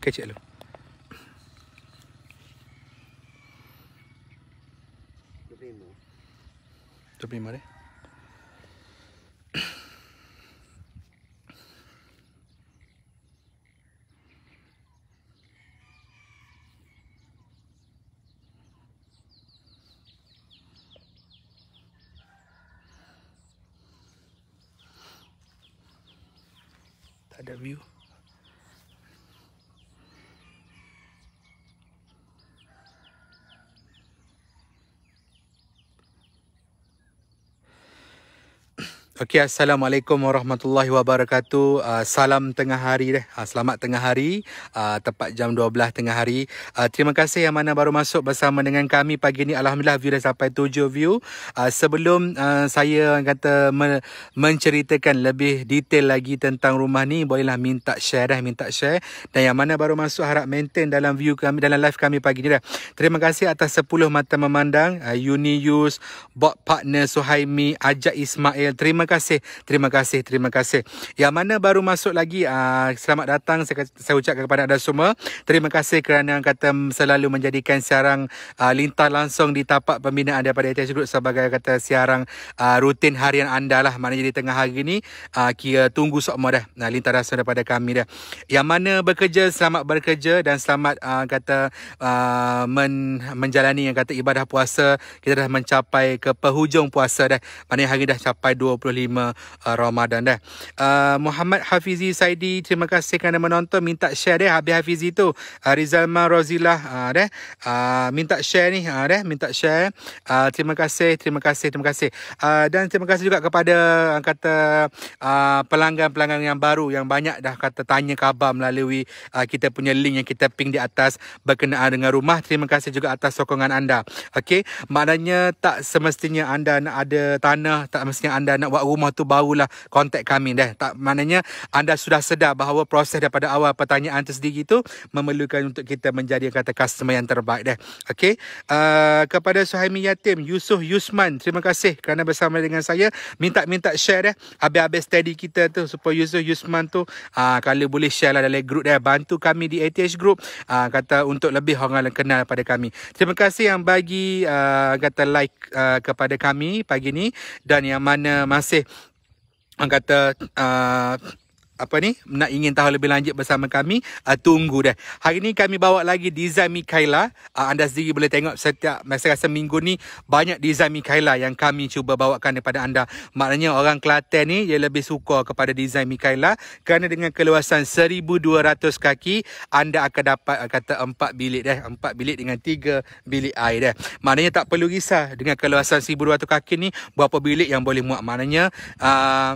kecil lu. Terima kasih. Okey, Assalamualaikum Warahmatullahi Wabarakatuh. Uh, salam tengah hari deh. Uh, selamat tengah hari. Uh, tepat jam 12 tengah hari. Uh, terima kasih yang mana baru masuk bersama dengan kami pagi ni. Alhamdulillah view dah sampai 7 view. Uh, sebelum uh, saya kata me- menceritakan lebih detail lagi tentang rumah ni, bolehlah minta share dah, minta share. Dan yang mana baru masuk harap maintain dalam view kami, dalam live kami pagi ni dah. Terima kasih atas 10 mata memandang. Uh, Uni Yus, Bob Partner, Suhaimi, Ajak Ismail. Terima kasih, terima kasih, terima kasih. Yang mana baru masuk lagi, uh, selamat datang. Saya, saya ucapkan kepada anda semua. Terima kasih kerana kata selalu menjadikan siaran ah, lintar langsung di tapak pembinaan daripada ITS Group sebagai kata siaran uh, ah, rutin harian anda lah. Mana jadi tengah hari ini uh, kira tunggu semua dah. Nah, lintar langsung daripada kami dah. Yang mana bekerja, selamat bekerja dan selamat uh, kata uh, men, menjalani yang kata ibadah puasa. Kita dah mencapai ke penghujung puasa dah. Mana hari dah capai 25 25 uh, Ramadan dah. Uh, Muhammad Hafizi Saidi terima kasih kerana menonton minta share deh Habib Hafizi tu. Uh, Rizalma Rozilah uh, deh uh, minta share ni uh, deh minta share. Uh, terima kasih terima kasih terima kasih. Uh, dan terima kasih juga kepada uh, kata uh, pelanggan-pelanggan yang baru yang banyak dah kata tanya khabar melalui uh, kita punya link yang kita ping di atas berkenaan dengan rumah. Terima kasih juga atas sokongan anda. Okey, maknanya tak semestinya anda nak ada tanah, tak semestinya anda nak buat rumah tu barulah kontak kami dah. Tak maknanya anda sudah sedar bahawa proses daripada awal pertanyaan tersendiri itu memerlukan untuk kita menjadi kata customer yang terbaik dah. Okey. Uh, kepada Suhaimi Yatim, Yusuf Yusman, terima kasih kerana bersama dengan saya. Minta-minta share dah. Habis-habis study kita tu supaya Yusuf Yusman tu uh, kalau boleh share lah dalam group dah. Bantu kami di ATH Group uh, kata untuk lebih orang kenal pada kami. Terima kasih yang bagi uh, kata like uh, kepada kami pagi ni dan yang mana masih masih orang kata uh, apa ni nak ingin tahu lebih lanjut bersama kami uh, tunggu deh. Hari ni kami bawa lagi design Mikaila. Uh, anda sendiri boleh tengok setiap masa rasa minggu ni banyak design Mikaila yang kami cuba bawakan kepada anda. Maknanya orang Kelantan ni dia lebih suka kepada design Mikaila kerana dengan keluasan 1200 kaki anda akan dapat uh, kata empat bilik deh, empat bilik dengan tiga bilik air deh. Maknanya tak perlu risau dengan keluasan 1200 kaki ni berapa bilik yang boleh muat. Maknanya uh,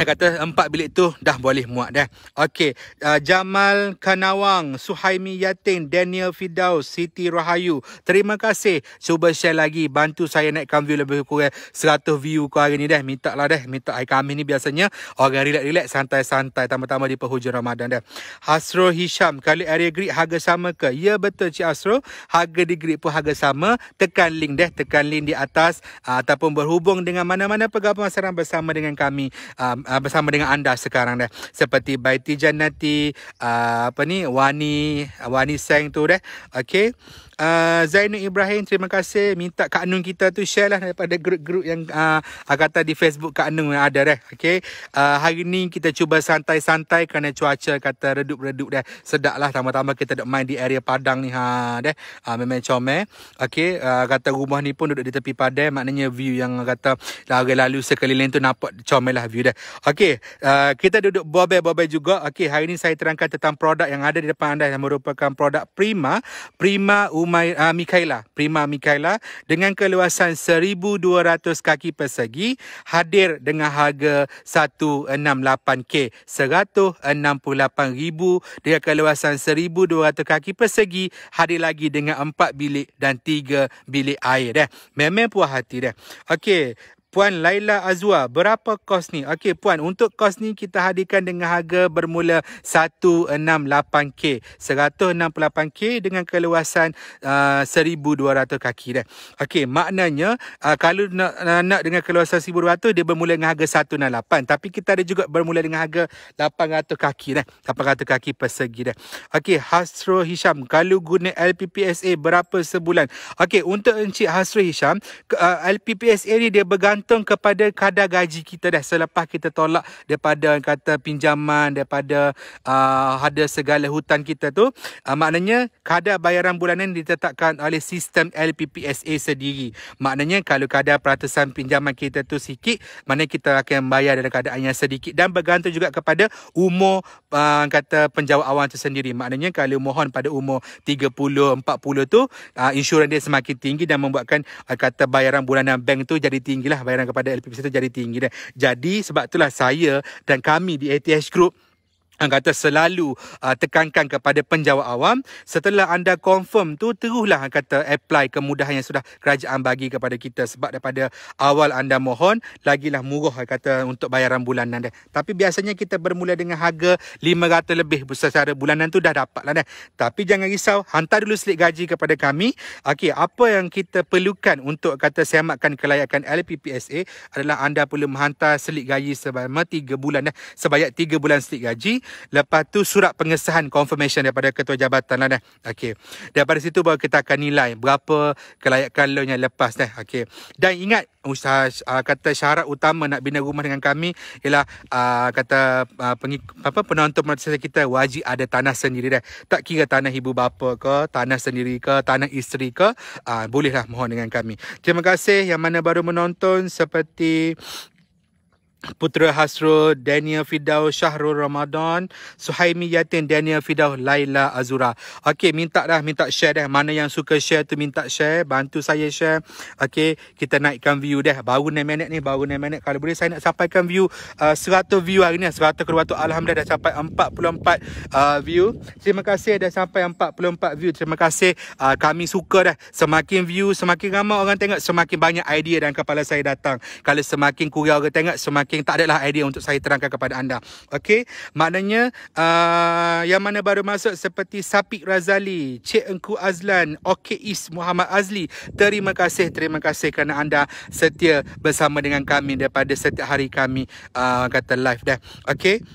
I kata empat bilik tu dah boleh muat dah. Okey, uh, Jamal Kanawang, Suhaimi Yating, Daniel Fidau, Siti Rahayu. Terima kasih. Cuba share lagi. Bantu saya naikkan view lebih kurang 100 view ke hari ni dah. Minta lah dah. Minta air kami ni biasanya. Orang relax-relax, santai-santai. Tama-tama di penghujung Ramadan dah. Hasro Hisham, kali area grid harga sama ke? Ya betul Cik Hasro. Harga di grid pun harga sama. Tekan link dah. Tekan link di atas. Uh, ataupun berhubung dengan mana-mana pegawai pemasaran bersama dengan kami. Uh, uh, bersama dengan anda sekarang dah seperti Baiti Janati uh, ah, apa ni Wani Wani Seng tu dah okay uh, Zainul Ibrahim terima kasih minta Kak Nun kita tu share lah daripada grup-grup yang uh, ah, kata di Facebook Kak Nun yang ada dah. Okay. Uh, hari ni kita cuba santai-santai kerana cuaca kata redup-redup dah. Sedap lah tambah-tambah kita duduk main di area padang ni. Ha, dah. Uh, memang comel. Okay. Uh, kata rumah ni pun duduk di tepi padai. Maknanya view yang kata lalu-lalu sekeliling tu nampak comel lah view dah. Okay. Uh, kita duduk bobek-bobek juga. Okay. Hari ni saya terangkan tentang produk yang ada di depan anda yang merupakan produk Prima. Prima Umar Umaira, uh, Mikaila, Prima Mikaila dengan keluasan 1200 kaki persegi hadir dengan harga 168k 168000 dengan keluasan 1200 kaki persegi hadir lagi dengan 4 bilik dan 3 bilik air dah. Memang puas hati dah. Okey, Puan Laila Azwa, berapa kos ni? Okey puan, untuk kos ni kita hadirkan dengan harga bermula 168k, 168k dengan keluasan uh, 1200 kaki dah. Okey, maknanya uh, kalau nak, nak dengan keluasan 1200 dia bermula dengan harga 168, tapi kita ada juga bermula dengan harga 800 kaki dah. 800 kaki persegi dah. Okey, Hasro Hisham, kalau guna LPPSA berapa sebulan? Okey, untuk Encik Hasro Hisham, uh, LPPSA ni dia bergantung bergantung kepada kadar gaji kita dah selepas kita tolak daripada kata pinjaman daripada uh, ada segala hutan kita tu uh, maknanya kadar bayaran bulanan ditetapkan oleh sistem LPPSA sendiri maknanya kalau kadar peratusan pinjaman kita tu sikit mana kita akan bayar dalam keadaan yang sedikit dan bergantung juga kepada umur uh, kata penjawat awam tu sendiri maknanya kalau mohon pada umur 30 40 tu uh, insurans dia semakin tinggi dan membuatkan uh, kata bayaran bulanan bank tu jadi tinggilah Bayaran kepada LPP itu jadi tinggi dan jadi sebab itulah saya dan kami di ATH Group yang kata selalu uh, tekankan kepada penjawat awam setelah anda confirm tu teruslah yang kata apply kemudahan yang sudah kerajaan bagi kepada kita sebab daripada awal anda mohon lagilah murah yang kata untuk bayaran bulanan anda. Tapi biasanya kita bermula dengan harga 500 lebih secara bulanan tu dah dapatlah dah. Tapi jangan risau hantar dulu slip gaji kepada kami. Okey apa yang kita perlukan untuk kata selamatkan kelayakan LPPSA adalah anda perlu menghantar slip gaji sebanyak 3 bulan dah. Sebanyak 3 bulan slip gaji Lepas tu surat pengesahan confirmation daripada ketua jabatan lah dah. Okey. Daripada situ baru kita akan nilai berapa kelayakan loan yang lepas dah. Okey. Dan ingat usah uh, kata syarat utama nak bina rumah dengan kami ialah uh, kata uh, apa penonton merata kita wajib ada tanah sendiri dah. Tak kira tanah ibu bapa ke, tanah sendiri ke, tanah isteri ke, uh, bolehlah mohon dengan kami. Terima kasih yang mana baru menonton seperti Putra Hasro, Daniel Fidau, Syahrul Ramadan, Suhaimi Yatin, Daniel Fidau, Laila Azura. Okey, minta dah, minta share dah. Mana yang suka share tu minta share, bantu saya share. Okey, kita naikkan view dah. Baru 9 minit ni, baru 9 minit. Kalau boleh saya nak sampaikan view uh, 100 view hari ni. 100 keluar tu alhamdulillah dah sampai 44 uh, view. Terima kasih dah sampai 44 view. Terima kasih. Uh, kami suka dah semakin view, semakin ramai orang tengok, semakin banyak idea dan kepala saya datang. Kalau semakin kurang orang tengok, semakin tak adalah idea untuk saya terangkan kepada anda. Okey, maknanya uh, yang mana baru masuk seperti Sapik Razali, Cik Engku Azlan, Okeis Muhammad Azli. Terima kasih, terima kasih kerana anda setia bersama dengan kami daripada setiap hari kami uh, kata live dah. Okey.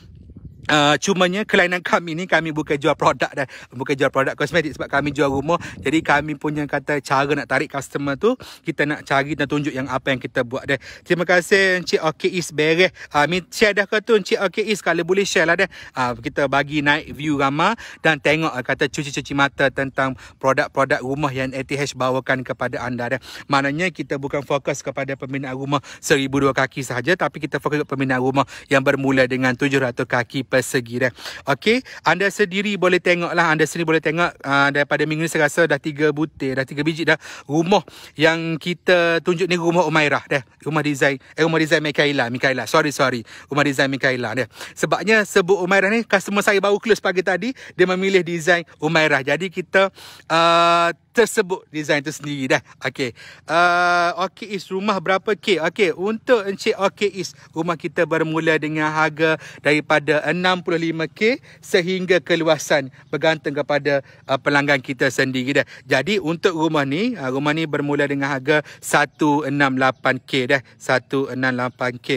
Uh, cumanya kelainan kami ni kami bukan jual produk dah bukan jual produk kosmetik sebab kami jual rumah jadi kami punya kata cara nak tarik customer tu kita nak cari dan tunjuk yang apa yang kita buat dah terima kasih Encik Okis okay, Bereh uh, ah, mi share dah ke tu Encik Okis okay, kalau boleh share lah dah uh, kita bagi naik view ramah dan tengok uh, kata cuci-cuci mata tentang produk-produk rumah yang ATH bawakan kepada anda dah maknanya kita bukan fokus kepada peminat rumah seribu dua kaki sahaja tapi kita fokus kepada peminat rumah yang bermula dengan tujuh ratus kaki beberapa segi dah. Okey, anda sendiri boleh tengoklah, anda sendiri boleh tengok uh, daripada minggu ni saya rasa dah tiga butir, dah tiga biji dah rumah yang kita tunjuk ni rumah Umairah dah. Rumah design, eh rumah design Mikaela, Mikaela. Sorry, sorry. Rumah design Mikaela dah. Sebabnya sebut Umairah ni customer saya baru close pagi tadi, dia memilih design Umairah. Jadi kita uh, tersebut design tu sendiri dah. Okey. Uh, okay is rumah berapa K? Okay untuk Encik Okay is rumah kita bermula dengan harga daripada 65K sehingga keluasan bergantung kepada uh, pelanggan kita sendiri dah. Jadi untuk rumah ni, uh, rumah ni bermula dengan harga 168K dah. 168K.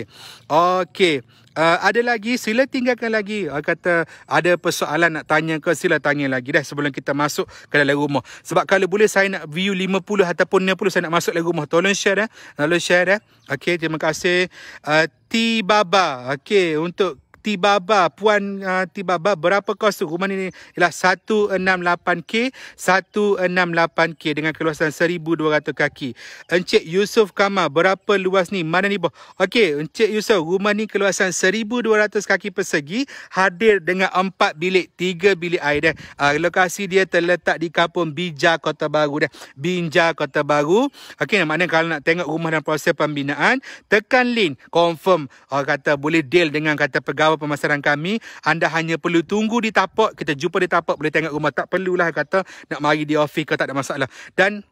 Okey. Uh, ada lagi sila tinggalkan lagi uh, kata ada persoalan nak tanya ke sila tanya lagi dah sebelum kita masuk ke dalam rumah sebab kalau boleh saya nak view 50 ataupun 60 saya nak masuk dalam rumah tolong share dah tolong share dah okey terima kasih uh, T Baba okey untuk Tibaba Puan uh, ah, Tibaba berapa kos tu rumah ni ialah 168K 168K dengan keluasan 1200 kaki Encik Yusuf kama berapa luas ni mana ni boh Okey Encik Yusuf rumah ni keluasan 1200 kaki persegi hadir dengan 4 bilik 3 bilik air dan uh, ah, lokasi dia terletak di kampung Bija Kota Baru dah Binja Kota Baru okey mana kalau nak tengok rumah dan proses pembinaan tekan link confirm uh, kata boleh deal dengan kata pegawai beritahu pemasaran kami anda hanya perlu tunggu di tapak kita jumpa di tapak boleh tengok rumah tak perlulah kata nak mari di ofis ke tak ada masalah dan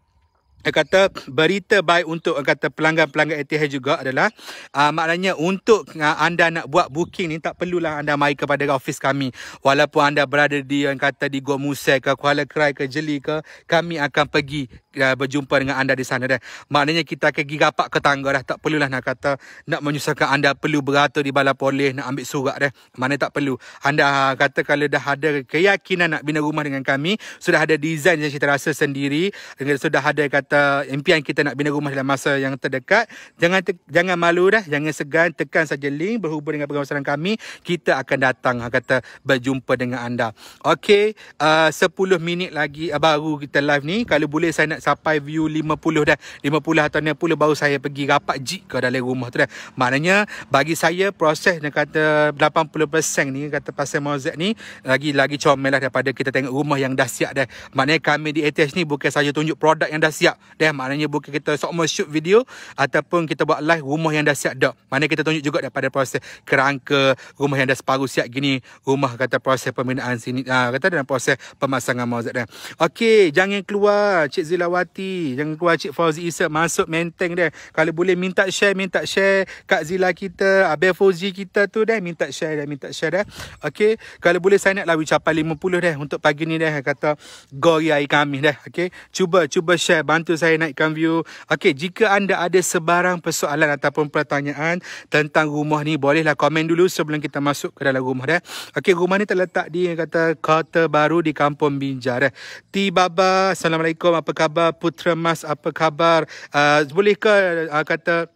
dia kata berita baik untuk kata pelanggan-pelanggan ETH juga adalah uh, maknanya untuk uh, anda nak buat booking ni tak perlulah anda mai kepada office kami. Walaupun anda berada di yang kata di Gua Musai ke Kuala Krai ke Jeli ke kami akan pergi uh, berjumpa dengan anda di sana dah. Maknanya kita akan pergi rapat ke tangga dah tak perlulah nak kata nak menyusahkan anda perlu beratur di balai polis nak ambil surat dah. Mana tak perlu. Anda uh, kata kalau dah ada keyakinan nak bina rumah dengan kami sudah ada design yang kita rasa sendiri sudah ada kata kita impian kita nak bina rumah dalam masa yang terdekat jangan te, jangan malu dah jangan segan tekan saja link berhubung dengan pengawasan kami kita akan datang ha, kata berjumpa dengan anda okey uh, 10 minit lagi uh, baru kita live ni kalau boleh saya nak sampai view 50 dah 50 atau 60 baru saya pergi rapat jik ke dalam rumah tu dah maknanya bagi saya proses nak kata 80% ni kata pasal mozek ni lagi lagi comel lah daripada kita tengok rumah yang dah siap dah maknanya kami di ATS ni bukan saja tunjuk produk yang dah siap dah maknanya bukan kita sok mau shoot video ataupun kita buat live rumah yang dah siap dah mana kita tunjuk juga daripada proses kerangka rumah yang dah separuh siap gini rumah kata proses pembinaan sini ha, kata dalam proses pemasangan mazat dah okey jangan keluar cik Zilawati jangan keluar cik Fauzi Isa masuk menteng dia kalau boleh minta share minta share kak Zila kita Abel Fauzi kita tu dah minta share dah minta share dah okey kalau boleh saya nak lah we capai 50 dah untuk pagi ni dah kata gori air kami dah okey cuba cuba share bantu membantu saya naikkan view. Okey, jika anda ada sebarang persoalan ataupun pertanyaan tentang rumah ni, bolehlah komen dulu sebelum kita masuk ke dalam rumah dah. Eh. Okey, rumah ni terletak di yang kata Kota Baru di Kampung Binjar dah. Eh. Ti Baba, Assalamualaikum. Apa khabar Putra Mas? Apa khabar? Uh, bolehkah uh, kata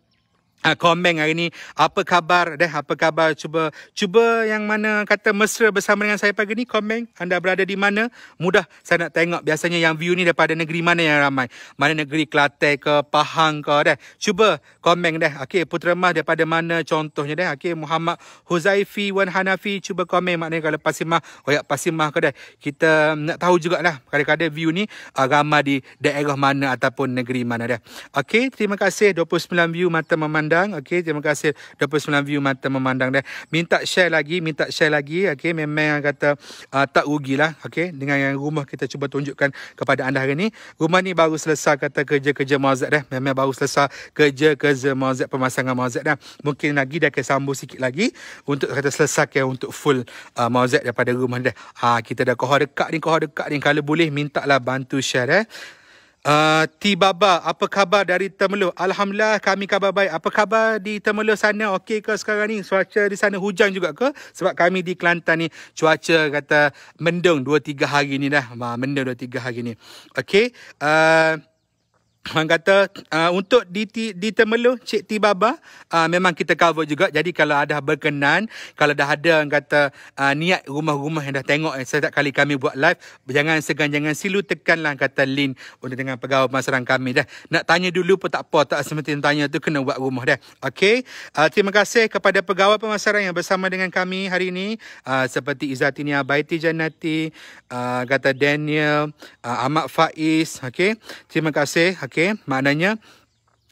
komen ah, hari ni apa khabar Dah apa khabar cuba cuba yang mana kata mesra bersama dengan saya pagi ni komen anda berada di mana mudah saya nak tengok biasanya yang view ni daripada negeri mana yang ramai mana negeri Kelantan ke Pahang ke dah? cuba komen deh okey putra mas daripada mana contohnya dah. okey Muhammad Huzaifi Wan Hanafi cuba komen maknanya kalau Pasimah oyak Pasimah ke deh kita nak tahu jugalah kadang-kadang view ni uh, ramai di daerah mana ataupun negeri mana dah. okey terima kasih 29 view mata memandang memandang. Okey, terima kasih 29 view mata memandang dan minta share lagi, minta share lagi. Okey, memang yang kata uh, tak rugilah. Okey, dengan yang rumah kita cuba tunjukkan kepada anda hari ni. Rumah ni baru selesai kata kerja-kerja mazak dah. Memang baru selesai kerja-kerja mazak, pemasangan mazak dah. Mungkin lagi dah akan sambung sikit lagi untuk kata selesaikan untuk full uh, ah, mazat daripada rumah dah. Ha, kita dah kohor dekat ni, kohor dekat ni. Kalau boleh mintalah bantu share eh. Uh, ah, Tibaba, apa khabar dari Temelo? Alhamdulillah, kami khabar baik. Apa khabar di Temelo sana? Okey ke sekarang ni? Cuaca di sana hujan juga ke? Sebab kami di Kelantan ni, cuaca kata mendung 2-3 hari ni dah. Mendung 2-3 hari ni. Okey. Okey. Uh, ah, Orang kata uh, untuk di di Temerloh Cik T Baba uh, memang kita cover juga. Jadi kalau ada berkenan, kalau dah ada orang kata uh, niat rumah-rumah yang dah tengok eh, setiap kali kami buat live, jangan segan jangan silu tekanlah kata link untuk dengan pegawai pemasaran kami dah. Nak tanya dulu pun tak apa, tak semestinya tanya tu kena buat rumah dah. Okey. Uh, terima kasih kepada pegawai pemasaran yang bersama dengan kami hari ini uh, seperti Izatini Abaiti Janati, uh, kata Daniel, uh, Ahmad Faiz, okey. Terima kasih. Okey, maknanya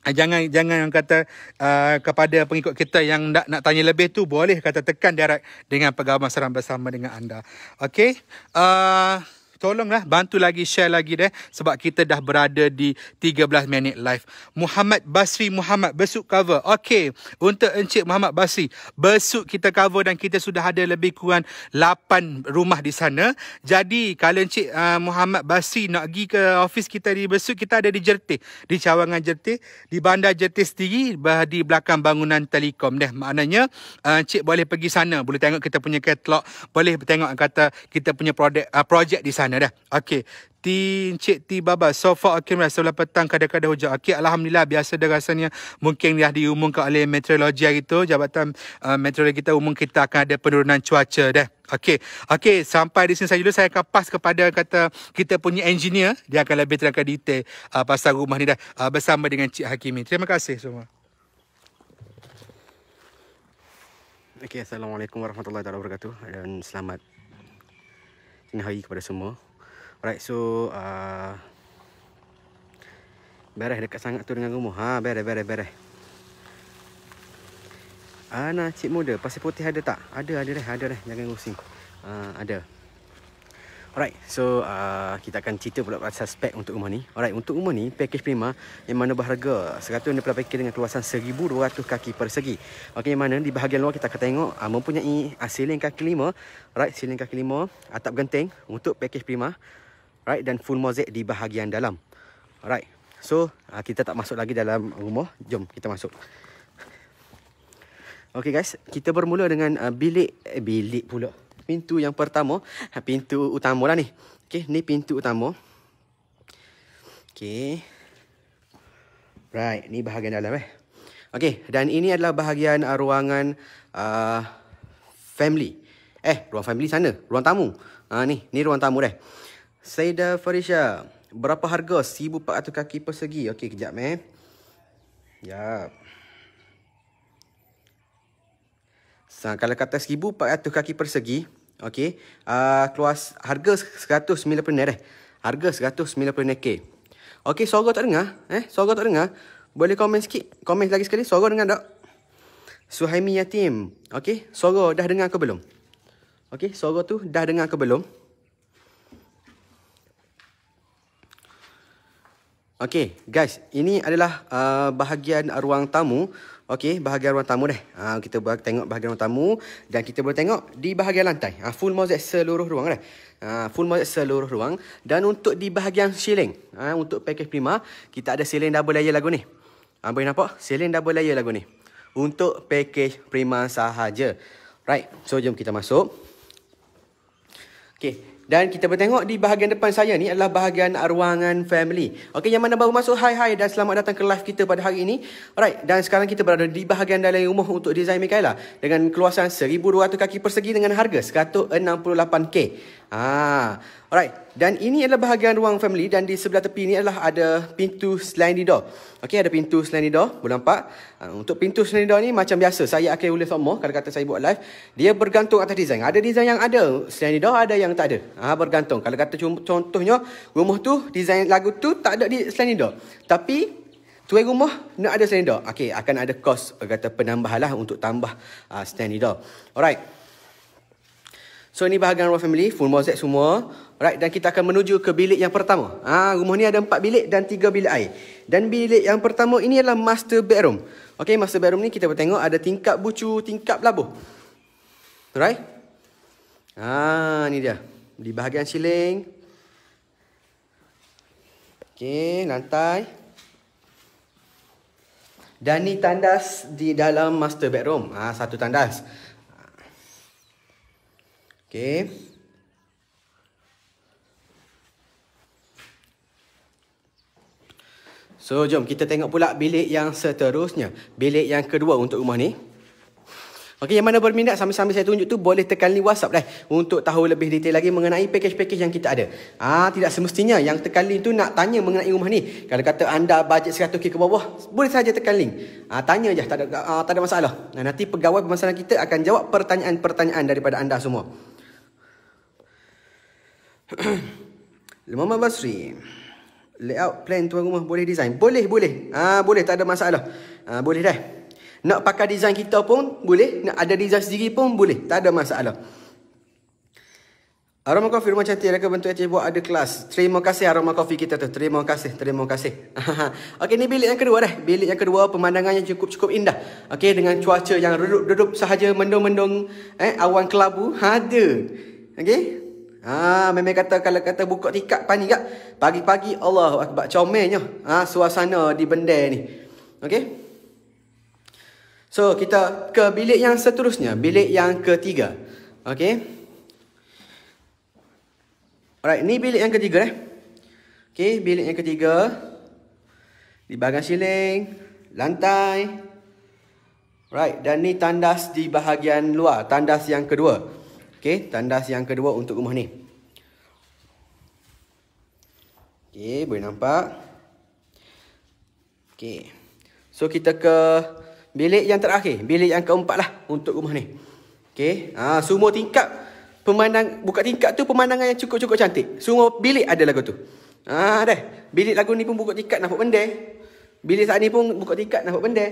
eh, jangan jangan yang kata uh, kepada pengikut kita yang nak nak tanya lebih tu boleh kata tekan direct dengan pegawai seram bersama dengan anda. Okey. Uh, Tolonglah bantu lagi share lagi deh sebab kita dah berada di 13 minit live. Muhammad Basri Muhammad besuk cover. Okey, untuk Encik Muhammad Basri, besuk kita cover dan kita sudah ada lebih kurang 8 rumah di sana. Jadi kalau Encik uh, Muhammad Basri nak pergi ke ofis kita di besuk kita ada di Jertih, di cawangan Jertih, di bandar Jertih sendiri di belakang bangunan telekom deh. Maknanya uh, Encik boleh pergi sana, boleh tengok kita punya katalog, boleh tengok kata kita punya produk, uh, di sana sana dah. Okey. Ti Encik Ti Baba So far okay, merah Sebelah petang kadang-kadang hujan Okay, Alhamdulillah Biasa dah rasanya Mungkin dah diumumkan oleh Meteorologi hari itu Jabatan uh, Meteorologi kita Umum kita akan ada penurunan cuaca dah Okey Okey Sampai di sini saja dulu Saya akan pass kepada Kata kita punya engineer Dia akan lebih terangkan detail uh, Pasal rumah ni dah uh, Bersama dengan Cik Hakimi Terima kasih semua Okey Assalamualaikum warahmatullahi wabarakatuh Dan selamat ini hari kepada semua Alright so uh, Bereh dekat sangat tu dengan rumah ha, Bereh bereh bereh Anak cik muda Pasir putih ada tak? Ada ada deh ada deh Jangan rusing uh, Ada Alright, so uh, kita akan cerita pula pasal spek untuk rumah ni. Alright, untuk rumah ni, package prima yang mana berharga RM100 per paket dengan keluasan 1,200 kaki persegi. Okay, yang mana di bahagian luar kita akan tengok uh, mempunyai uh, siling kaki lima. Alright, siling kaki lima, atap genting untuk package prima. Alright, dan full mosaic di bahagian dalam. Alright, so uh, kita tak masuk lagi dalam rumah. Jom kita masuk. Okay guys, kita bermula dengan uh, bilik, eh, bilik pula pintu yang pertama ha, Pintu utama lah ni Okay, ni pintu utama Okay Right, ni bahagian dalam eh Okay, dan ini adalah bahagian uh, ruangan uh, family Eh, ruang family sana, ruang tamu uh, Ni, ni ruang tamu dah Saida Farisha Berapa harga 1400 kaki persegi? Okay, kejap eh Sekejap So, kalau kata 1400 kaki persegi Okey. Uh, keluar harga 190 eh. Harga 190 k Okey, suara tak dengar? Eh, suara tak dengar? Boleh komen sikit? Komen lagi sekali. Suara dengar tak? Suhaimi Yatim. Okey, suara dah dengar ke belum? Okey, suara tu dah dengar ke belum? Okey, guys. Ini adalah uh, bahagian ruang tamu. Okey, bahagian ruang tamu dah. Ha, kita ber- tengok bahagian ruang tamu dan kita boleh tengok di bahagian lantai. Ha, full mozaik seluruh ruang dah. Ha, full mozaik seluruh ruang dan untuk di bahagian siling. Ha, ah, untuk pakej prima, kita ada ceiling double layer lagu ni. Ha, boleh nampak? Ceiling double layer lagu ni. Untuk pakej prima sahaja. Right, so jom kita masuk. Okey, dan kita bertengok di bahagian depan saya ni adalah bahagian ruangan family. Okey, yang mana baru masuk, hai hai dan selamat datang ke live kita pada hari ini. Alright, dan sekarang kita berada di bahagian dalam rumah untuk desain Mikaela dengan keluasan 1200 kaki persegi dengan harga 168k. Ah, alright. Dan ini adalah bahagian ruang family dan di sebelah tepi ini adalah ada pintu sliding door. Okey, ada pintu sliding door, boleh nampak. Uh, untuk pintu sliding door ni macam biasa, saya akan ulas sama kalau kata saya buat live. Dia bergantung atas design. Ada design yang ada sliding door, ada yang tak ada. Ah, bergantung. Kalau kata contohnya, rumah tu, design lagu tu tak ada di sliding door. Tapi, Tuai rumah nak ada sliding door. Okey, akan ada kos kata penambahlah untuk tambah uh, ah, sliding door. Alright. So ini bahagian rumah family, full mozek semua. Right, dan kita akan menuju ke bilik yang pertama. Ha, rumah ni ada empat bilik dan tiga bilik air. Dan bilik yang pertama ini adalah master bedroom. Okay, master bedroom ni kita boleh tengok ada tingkap bucu, tingkap labuh. Right? Ha, ni dia. Di bahagian siling. Okay, lantai. Dan ni tandas di dalam master bedroom. Ha, satu tandas. Satu tandas. Okay. So, jom kita tengok pula bilik yang seterusnya. Bilik yang kedua untuk rumah ni. Okay, yang mana berminat sambil-sambil saya tunjuk tu boleh tekan link WhatsApp lah eh. untuk tahu lebih detail lagi mengenai package-package yang kita ada. Ah, tidak semestinya yang tekan link tu nak tanya mengenai rumah ni. Kalau kata anda bajet 100k ke bawah, boleh saja tekan link. Ah, tanya je, tak ada ah, tak ada masalah. Nah, nanti pegawai pemasaran kita akan jawab pertanyaan-pertanyaan daripada anda semua. Imam Basri layout plan tuan rumah boleh design boleh boleh ah boleh tak ada masalah ah boleh dah nak pakai design kita pun boleh nak ada design sendiri pun boleh tak ada masalah Aroma Coffee rumah cantik Raka bentuk Aceh buat ada kelas Terima kasih Aroma Coffee kita tu Terima kasih Terima kasih Okey ni bilik yang kedua dah Bilik yang kedua Pemandangannya cukup-cukup indah Okey dengan cuaca yang redup-redup sahaja Mendung-mendung Eh awan kelabu Ada Okey Ha, memang kata kalau kata buka tikap pani gak pagi-pagi Allah akbar comelnya. Ha, suasana di benda ni. Okey. So, kita ke bilik yang seterusnya, bilik yang ketiga. Okey. Alright, ni bilik yang ketiga eh. Okey, bilik yang ketiga di bahagian siling, lantai. Right, dan ni tandas di bahagian luar, tandas yang kedua. Okey, tandas yang kedua untuk rumah ni. Okey, boleh nampak. Okey. So kita ke bilik yang terakhir, bilik yang keempat lah untuk rumah ni. Okey. Ha, semua tingkap pemandang buka tingkap tu pemandangan yang cukup-cukup cantik. Semua bilik ada lagu tu. Ha, dah. Bilik lagu ni pun buka tingkap nampak benda. Bilik saat ni pun buka tingkap nampak benda.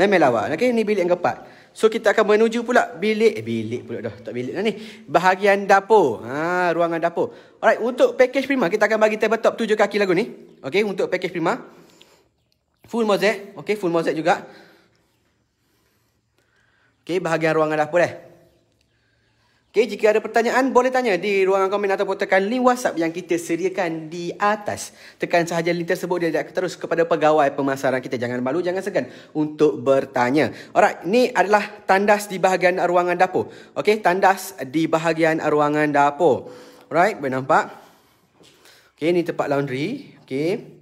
Memang lawa. Okey, ni bilik yang keempat. So kita akan menuju pula bilik eh, bilik pula dah tak bilik dah ni. Bahagian dapur. Ha ruangan dapur. Alright untuk package prima kita akan bagi tabletop tujuh kaki lagu ni. Okey untuk package prima. Full mozaik. Okey full mozaik juga. Okey bahagian ruangan dapur eh. Okay, jika ada pertanyaan, boleh tanya di ruangan komen atau tekan link WhatsApp yang kita sediakan di atas. Tekan sahaja link tersebut, dia akan terus kepada pegawai pemasaran kita. Jangan malu, jangan segan untuk bertanya. Alright, ini adalah tandas di bahagian ruangan dapur. Okay, tandas di bahagian ruangan dapur. Alright, boleh nampak? Okay, ini tempat laundry. Okay.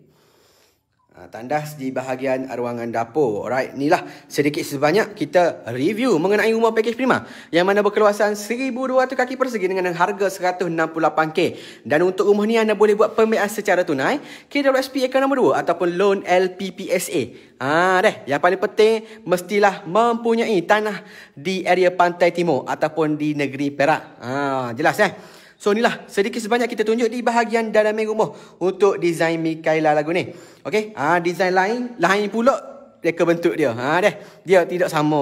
Ha, tandas di bahagian ruangan dapur. Alright, inilah sedikit sebanyak kita review mengenai rumah pakej prima yang mana berkeluasan 1200 kaki persegi dengan harga 168k. Dan untuk rumah ni anda boleh buat pembiayaan secara tunai, KWSP akaun nombor 2 ataupun loan LPPSA. Ha deh, yang paling penting mestilah mempunyai tanah di area Pantai Timur ataupun di negeri Perak. Ha jelas eh. Ya? So inilah sedikit sebanyak kita tunjuk di bahagian dalam rumah untuk design mikaila lagu ni. Okey, ha, design lain, lain pula reka bentuk dia. Ha, deh. Dia tidak sama.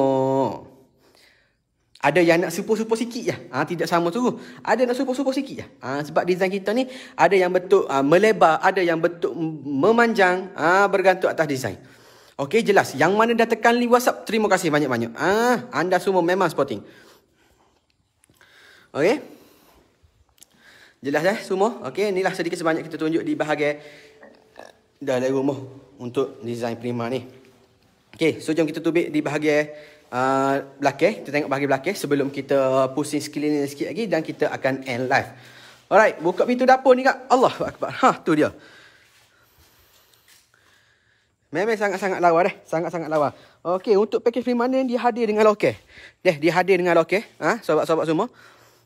Ada yang nak supo supo sikit je. Ha, tidak sama tu. Ada nak supo supo sikit je. Ha, sebab design kita ni ada yang bentuk ha, melebar, ada yang bentuk memanjang ha, bergantung atas design. Okey, jelas. Yang mana dah tekan link WhatsApp, terima kasih banyak-banyak. Ha, anda semua memang spotting. Okey. Jelas dah semua? Okey, inilah sedikit sebanyak kita tunjuk di bahagian eh, dalam rumah untuk design prima ni. Okey, so jom kita tubik di bahagian uh, belakang. Kita tengok bahagian belakang sebelum kita pusing sekilin sikit lagi dan kita akan end live. Alright, buka pintu dapur ni kak. Allah akbar. Ha, tu dia. Memang sangat-sangat lawa deh. Sangat-sangat lawa. Okey, untuk pakej prima ni dia hadir dengan loket. Dah, dia hadir dengan loket. Ha, sobat-sobat semua.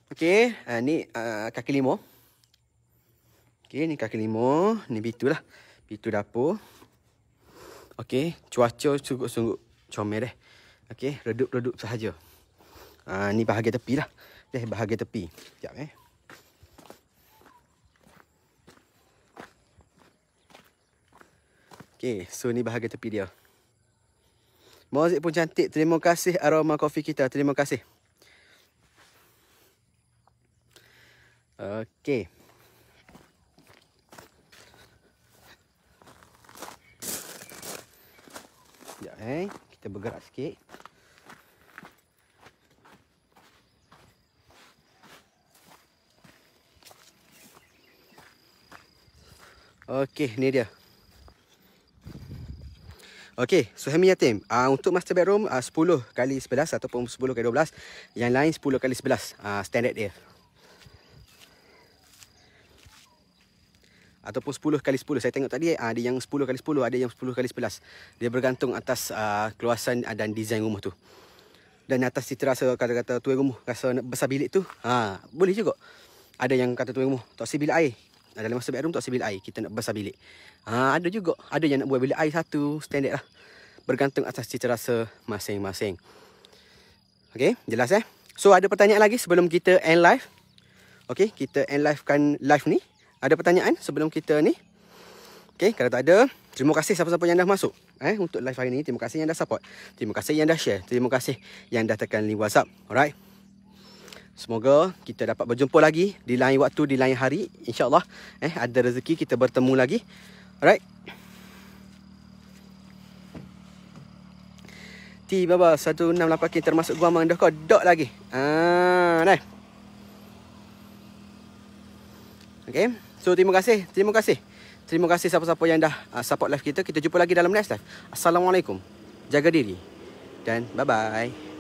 Okey, uh, ni uh, kaki lima. Okey, ni kaki lima, ni pintu lah. Pintu dapur. Okey, cuaca sungguh-sungguh comel eh. Okey, redup-redup sahaja. Uh, ni bahagian tepi lah. Eh, bahagian tepi. Sekejap eh. Okey, so ni bahagian tepi dia. Mozik pun cantik. Terima kasih aroma kopi kita. Terima kasih. Okey. Sekejap eh. Kita bergerak sikit. Okey, ni dia. Okey, so Hemi Yatim. Uh, untuk master bedroom, ah, uh, 10 kali 11 ataupun 10 kali 12. Yang lain 10 kali 11. Uh, ah, standard dia. ataupun 10 kali 10 saya tengok tadi ah, ada yang 10 kali 10 ada yang 10 kali 11 dia bergantung atas ah, keluasan dan desain rumah tu dan atas cerita rasa kata-kata tuan rumah rasa nak besar bilik tu ha boleh juga ada yang kata tuan rumah tak sibil air ada ah, masa bedroom tak sibil air kita nak besar bilik ha ada juga ada yang nak buat bilik air satu standard lah bergantung atas cerita rasa masing-masing okey jelas eh so ada pertanyaan lagi sebelum kita end live okey kita end live kan live ni ada pertanyaan sebelum kita ni? Okay, kalau tak ada, terima kasih siapa-siapa yang dah masuk eh untuk live hari ni. Terima kasih yang dah support. Terima kasih yang dah share. Terima kasih yang dah tekan link WhatsApp. Alright. Semoga kita dapat berjumpa lagi di lain waktu, di lain hari. InsyaAllah eh, ada rezeki kita bertemu lagi. Alright. Ti baba 168 kita termasuk gua mang dah kau dok lagi. Ah, uh, nah. Okay. So terima kasih Terima kasih Terima kasih siapa-siapa yang dah uh, support live kita Kita jumpa lagi dalam next live Assalamualaikum Jaga diri Dan bye-bye